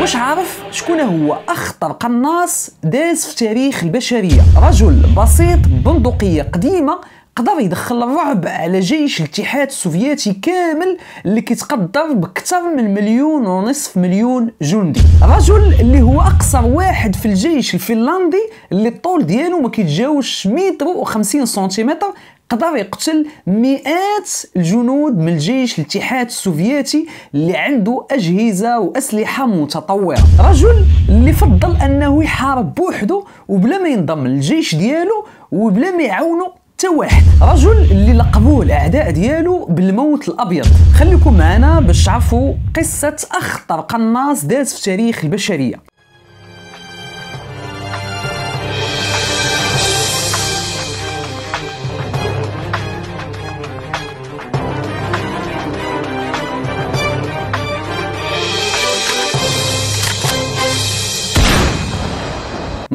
واش عارف شكون هو اخطر قناص داز في تاريخ البشريه رجل بسيط بندقيه قديمه قدر يدخل الرعب على جيش الاتحاد السوفيتي كامل اللي كيتقدر بكثر من مليون ونصف مليون جندي رجل اللي هو أقصر واحد في الجيش الفنلندي اللي الطول ديالو ما كيتجاوزش متر و50 سنتيمتر قدر يقتل مئات الجنود من الجيش الاتحاد السوفيتي اللي عنده أجهزة وأسلحة متطورة رجل اللي فضل أنه يحارب بوحده وبلا ما ينضم للجيش ديالو وبلا ما يعاونه حتى واحد رجل اللي لقبوه الاعداء ديالو بالموت الابيض خليكم معنا باش تعرفوا قصه اخطر قناص داز في تاريخ البشريه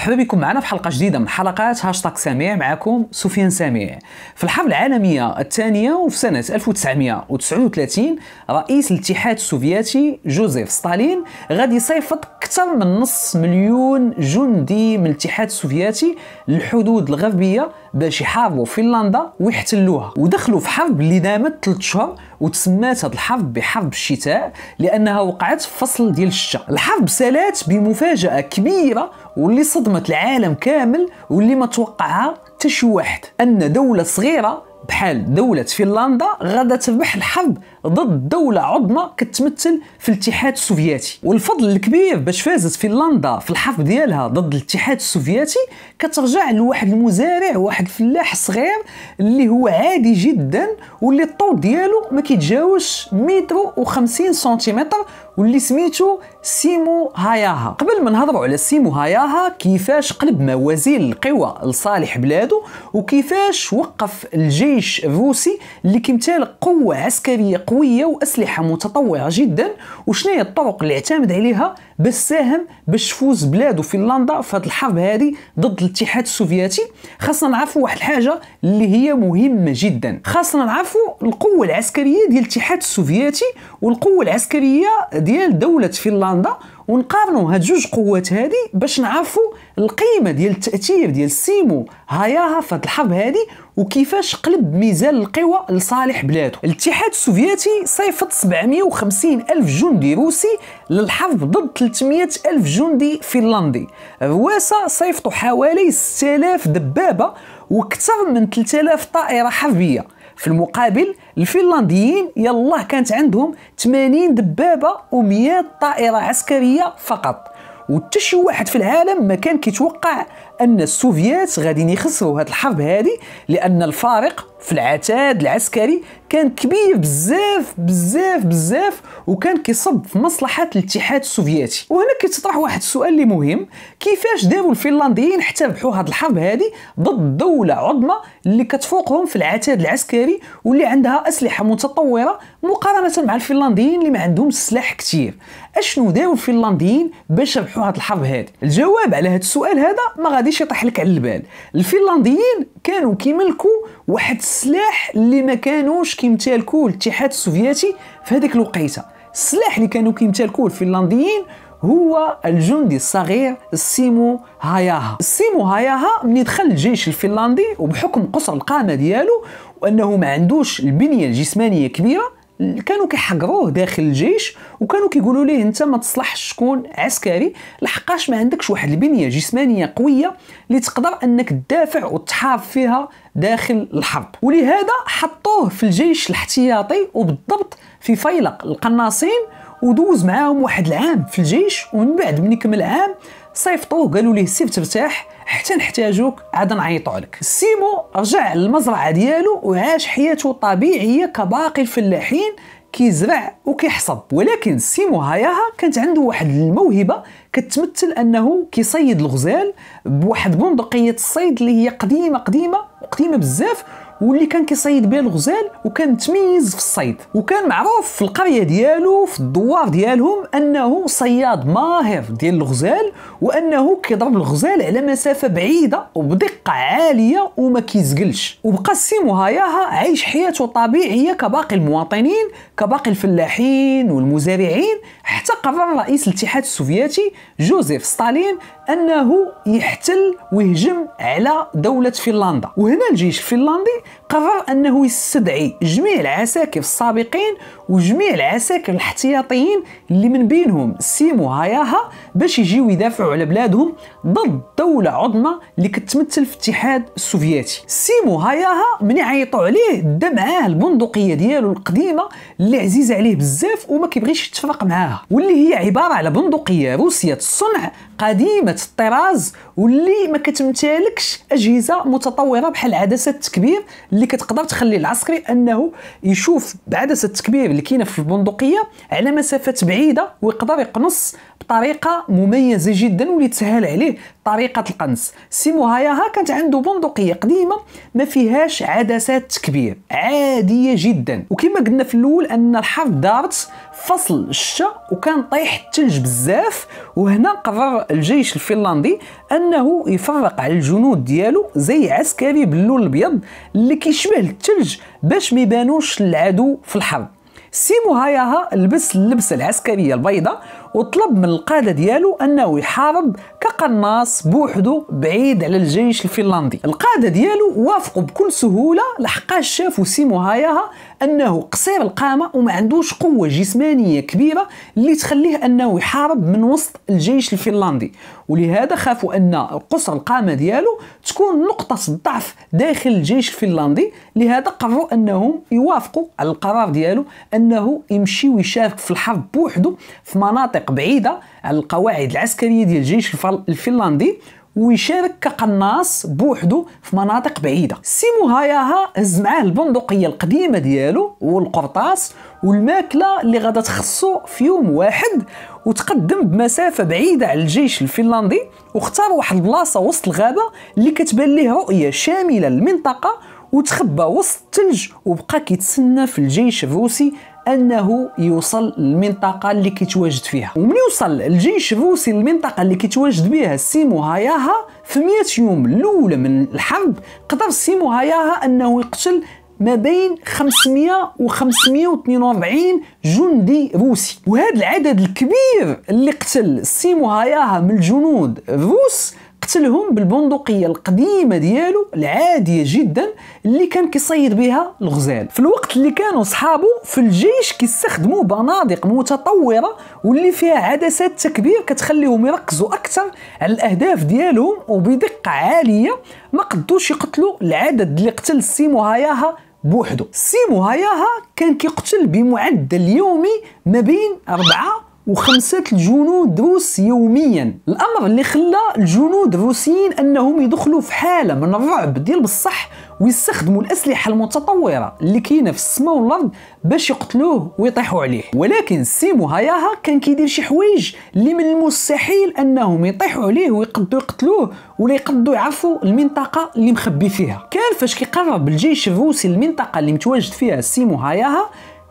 مرحبا بكم معنا في حلقه جديده من حلقات هاشتاغ سميع معكم سفيان سامي في الحرب العالميه الثانيه وفي سنه 1939 رئيس الاتحاد السوفيتي جوزيف ستالين غادي يصيفط اكثر من نص مليون جندي من الاتحاد السوفيتي للحدود الغربيه باش يحاربوا فنلندا ويحتلوها ودخلوا في حرب اللي دامت 3 شهور وتسمات هذا الحرب بحرب الشتاء لانها وقعت في فصل ديال الشتاء الحرب سالات بمفاجاه كبيره واللي صدمت العالم كامل واللي ما توقعها حتى شي واحد ان دوله صغيره بحال دولة فنلندا غادا تربح الحرب ضد دولة عظمى كتمثل في الاتحاد السوفيتي والفضل الكبير باش فازت فنلندا في الحرب ديالها ضد الاتحاد السوفيتي كترجع لواحد المزارع واحد الفلاح صغير اللي هو عادي جدا واللي الطول ديالو ما كيتجاوزش متر و50 سنتيمتر واللي سميتو سيمو هاياها قبل ما نهضروا على سيمو هاياها كيفاش قلب موازين القوى لصالح بلاده وكيفاش وقف الجيش الروسي اللي كيمتلك قوه عسكريه قويه واسلحه متطوعه جدا وشنو هي الطرق اللي اعتمد عليها باش ساهم باش تفوز بلادو فنلندا في هذه الحرب هذه ضد الاتحاد السوفيتي خاصنا نعرفوا واحد الحاجه اللي هي مهمه جدا خاصنا نعرفوا القوه العسكريه ديال الاتحاد السوفيتي والقوه العسكريه ديال دوله فنلندا ونقارنوا هاد جوج قوات هادي باش نعرفوا القيمه ديال التاثير ديال سيمو هاياها في هاد الحرب هادي وكيفاش قلب ميزان القوى لصالح بلاده الاتحاد السوفيتي صيفط 750 ألف جندي روسي للحرب ضد 300 ألف جندي فنلندي رواسا صيفطوا حوالي 6000 دبابة وأكثر من 3000 طائرة حربية في المقابل الفنلنديين يالله كانت عندهم 80 دبابة و100 طائرة عسكرية فقط وحتى شي واحد في العالم ما كان كيتوقع ان السوفيات غاديين يخسروا هذه الحرب هذه لان الفارق في العتاد العسكري كان كبير بزاف بزاف بزاف وكان كيصب في مصلحه الاتحاد السوفيتي وهنا كيتطرح واحد السؤال اللي مهم كيفاش داروا الفنلنديين حتى ربحوا هذه الحرب هذه ضد دوله عظمى اللي كتفوقهم في العتاد العسكري واللي عندها اسلحه متطوره مقارنه مع الفنلنديين اللي ما عندهمش سلاح كثير اشنو داروا الفنلنديين باش ربحوا هذه الحرب هذه الجواب على هذا السؤال هذا ما غادي غاديش يطيح لك على البال الفنلنديين كانوا كيملكوا واحد السلاح اللي ما كانوش كيمتلكوه الاتحاد السوفيتي في هذيك الوقيته السلاح اللي كانوا كيمتلكوه الفنلنديين هو الجندي الصغير السيمو هاياها السيمو هاياها ملي دخل الجيش الفنلندي وبحكم قصر القامه ديالو وانه ما عندوش البنيه الجسمانيه كبيره كانوا كيحقروه داخل الجيش وكانوا كيقولوا ليه انت ما تصلحش تكون عسكري لحقاش ما عندكش واحد البنيه جسمانيه قويه اللي تقدر انك تدافع وتحارب فيها داخل الحرب ولهذا حطوه في الجيش الاحتياطي وبالضبط في فيلق القناصين ودوز معاهم واحد العام في الجيش ومن بعد من كمل عام صيفطوه قالوا ليه سيف ترتاح حتى نحتاجوك عاد نعيطوا عليك سيمو رجع للمزرعه ديالو وعاش حياته طبيعيه كباقي الفلاحين كيزرع وكيحصد ولكن سيمو هاياها كانت عنده واحد الموهبه كتمثل انه كيصيد الغزال بواحد بندقيه الصيد اللي هي قديمه قديمه وقديمه بزاف واللي كان كيصيد بها الغزال وكان متميز في الصيد وكان معروف في القريه ديالو في الدوار ديالهم انه صياد ماهر ديال الغزال وانه كيضرب الغزال على مسافه بعيده وبدقه عاليه وما كيزقلش وبقى سيمو هاياها عايش حياته طبيعيه كباقي المواطنين كباقي الفلاحين والمزارعين حتى قرر رئيس الاتحاد السوفيتي جوزيف ستالين انه يحتل ويهجم على دوله فنلندا وهنا الجيش الفنلندي قرر انه يستدعي جميع العساكر السابقين وجميع العساكر الاحتياطيين اللي من بينهم سيمو هاياها باش يجيو يدافعوا على بلادهم ضد دوله عظمى اللي كتمثل في الاتحاد السوفيتي سيمو هاياها من يعيطوا عليه دا معاه البندقيه ديالو القديمه اللي عزيزه عليه بزاف وما كيبغيش يتفرق معاها واللي هي عباره على بندقيه روسيه الصنع قديمه الطراز واللي ما كتمتلكش اجهزه متطوره بحال عدسه التكبير اللي كتقدر تخلي العسكري انه يشوف بعدسه التكبير اللي كاينه في البندقيه على مسافات بعيده ويقدر يقنص بطريقه مميزه جدا واللي تسهل عليه طريقه القنص هاياها كانت عنده بندقيه قديمه ما فيهاش عدسات تكبير عاديه جدا وكما قلنا في الاول ان الحرب دارت فصل الشتاء وكان طيح الثلج بزاف وهنا قرر الجيش الفنلندي انه يفرق على الجنود ديالو زي عسكري باللون الابيض اللي كيشبه الثلج باش ما العدو في الحرب سيمو هاياها لبس اللبسه العسكريه البيضاء وطلب من القادة ديالو أنه يحارب كقناص بوحدو بعيد على الجيش الفنلندي القادة ديالو وافقوا بكل سهولة لحقاش شافوا سيمو هاياها أنه قصير القامة وما عندوش قوة جسمانية كبيرة اللي تخليه أنه يحارب من وسط الجيش الفنلندي ولهذا خافوا أن قصر القامة ديالو تكون نقطة الضعف داخل الجيش الفنلندي لهذا قرروا أنهم يوافقوا على القرار ديالو أنه يمشي ويشارك في الحرب بوحدو في مناطق مناطق بعيده على القواعد العسكريه ديال الجيش الفنلندي ويشارك كقناص بوحدو في مناطق بعيده سيمو هاياها هز معاه البندقيه القديمه ديالو والقرطاس والماكله اللي غادا تخصو في يوم واحد وتقدم بمسافه بعيده على الجيش الفنلندي واختار واحد البلاصه وسط الغابه اللي كتبان ليه رؤيه شامله للمنطقه وتخبى وسط الثلج وبقى كيتسنى في الجيش الروسي انه يوصل للمنطقه اللي كيتواجد فيها ومن يوصل الجيش الروسي للمنطقه اللي كيتواجد بها سيمو هاياها في 100 يوم الاولى من الحرب قدر سيمو هاياها انه يقتل ما بين 500 و 542 جندي روسي وهذا العدد الكبير اللي قتل سيمو هاياها من الجنود الروس قتلهم بالبندقيه القديمه ديالو العاديه جدا اللي كان كيصيد بها الغزال في الوقت اللي كانوا صحابه في الجيش كيستخدموا بنادق متطوره واللي فيها عدسات تكبير كتخليهم يركزوا اكثر على الاهداف ديالهم وبدقه عاليه ما قدوش يقتلوا العدد اللي قتل سيمو هاياها بوحدو سيمو هاياها كان كيقتل بمعدل يومي ما بين 4 وخمسة الجنود روس يوميا الأمر اللي خلى الجنود الروسيين أنهم يدخلوا في حالة من الرعب ديال بصح ويستخدموا الأسلحة المتطورة اللي كاينة في السماء والأرض باش يقتلوه ويطيحوا عليه ولكن سيمو هاياها كان كيدير شي حوايج اللي من المستحيل أنهم يطيحوا عليه ويقدروا يقتلوه ولا يقدروا يعرفوا المنطقة اللي مخبي فيها كان فاش كيقرب الجيش الروسي المنطقة اللي متواجد فيها سيمو هاياها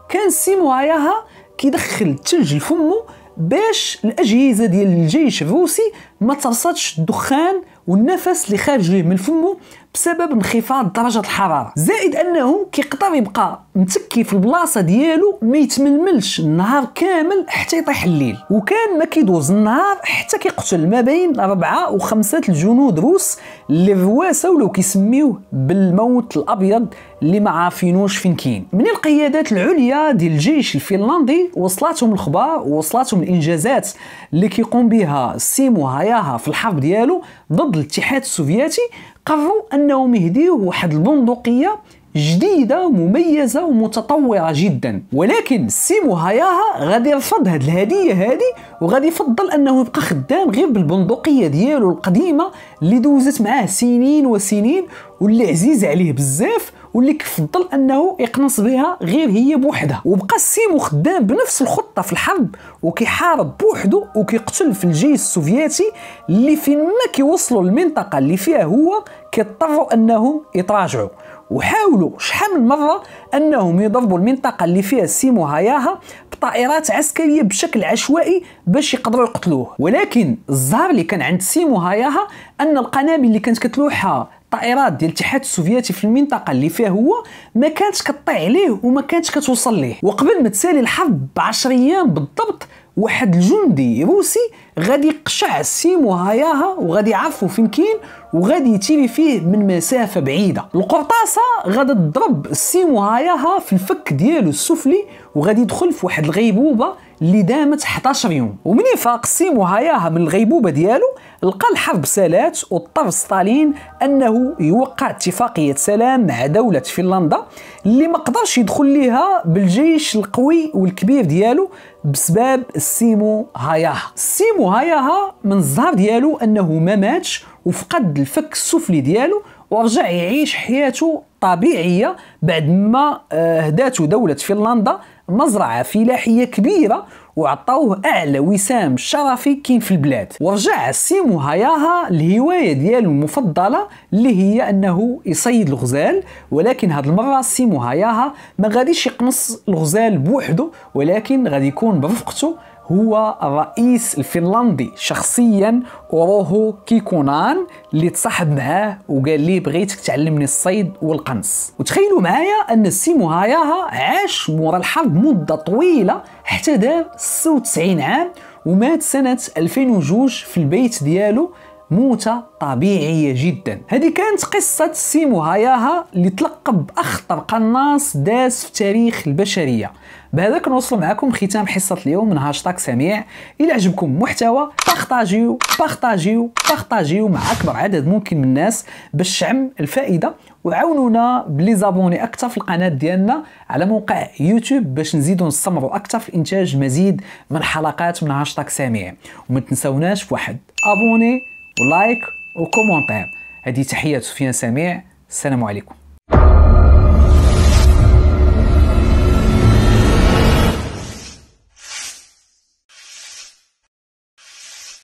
كان سيمو هاياها كيدخل الثلج لفمو باش الاجهزه ديال الجيش الروسي ما ترصدش الدخان والنفس اللي خارج ليه من فمه بسبب انخفاض درجه الحراره زائد انه كيقدر يبقى متكي في البلاصه ديالو ما يتململش النهار كامل حتى يطيح الليل وكان ما كيدوز النهار حتى كيقتل ما بين أربعة وخمسة الجنود روس اللي الرواسه ولاو كيسميوه بالموت الابيض اللي ما عارفينوش فين كاين من القيادات العليا ديال الجيش الفنلندي وصلاتهم الخبار وصلاتهم الانجازات اللي كيقوم بها سيمو هاياها في الحرب ديالو ضد الاتحاد السوفيتي قرروا انهم يهديوه واحد البندقيه جديده مميزه ومتطوره جدا ولكن سيمو هاياها غادي يرفض هاد الهديه هادي وغادي يفضل انه يبقى خدام غير بالبندقيه ديالو القديمه اللي دوزت معاه سنين وسنين واللي عزيز عليه بزاف واللي كفضل انه يقنص بها غير هي بوحدها وبقى السيمو خدام بنفس الخطه في الحرب وكيحارب بوحدو وكيقتل في الجيش السوفيتي اللي فين ما كيوصلوا للمنطقه اللي فيها هو كيضطروا انهم يتراجعوا وحاولوا شحال من مره انهم يضربوا المنطقه اللي فيها سيمو هاياها بطائرات عسكريه بشكل عشوائي باش يقدروا يقتلوه ولكن الزهر اللي كان عند سيمو هاياها ان القنابل اللي كانت كتلوحها الطائرات ديال الاتحاد السوفيتي في المنطقه اللي فيها هو ما كانتش كطيع عليه وما كانتش كتوصل ليه وقبل ما تسالي الحرب ب 10 ايام بالضبط واحد الجندي روسي غادي يقشع السيم وهاياها وغادي يعرفو فين كاين وغادي يتيلي فيه من مسافه بعيده القرطاسه غادي تضرب السيم وهاياها في الفك ديالو السفلي وغادي يدخل في واحد الغيبوبه اللي دامت 11 يوم ومني فاق السيم وهاياها من الغيبوبه ديالو لقى الحرب سالات واضطر ستالين انه يوقع اتفاقيه سلام مع دوله فنلندا اللي ما قدرش يدخل ليها بالجيش القوي والكبير ديالو بسبب السيمو هاياها السيمو وهاياها من الظهر ديالو انه ما ماتش وفقد الفك السفلي ديالو ورجع يعيش حياته طبيعيه بعد ما آه، هداته دوله فنلندا مزرعه فلاحيه كبيره وعطاوه اعلى وسام شرفي كاين في البلاد ورجع سيمو هاياها الهوايه ديالو المفضله اللي هي انه يصيد الغزال ولكن هاد المره سيمو هاياها ما غاديش يقمص الغزال بوحده ولكن غادي يكون برفقته هو الرئيس الفنلندي شخصيا اوروهو كيكونان اللي تصاحب معاه وقال لي بغيتك تعلمني الصيد والقنص وتخيلوا معايا ان سيمو هاياها عاش مورا الحرب مده طويله حتى دار 96 عام ومات سنه 2002 في البيت ديالو موتة طبيعية جدا هذه كانت قصة سيمو هاياها اللي تلقب بأخطر قناص داس في تاريخ البشرية بهذا نوصل معكم ختام حصة اليوم من هاشتاك سميع إلى عجبكم المحتوى بارطاجيو بارطاجيو بارطاجيو مع أكبر عدد ممكن من الناس باش تعم الفائدة وعاونونا بلي زابوني أكثر في القناة ديالنا على موقع يوتيوب باش نزيدو نستمروا أكثر في إنتاج مزيد من حلقات من هاشتاك سميع وما تنساوناش بواحد ابوني ولايك وكومونتير هذه تحية سفيان سميع السلام عليكم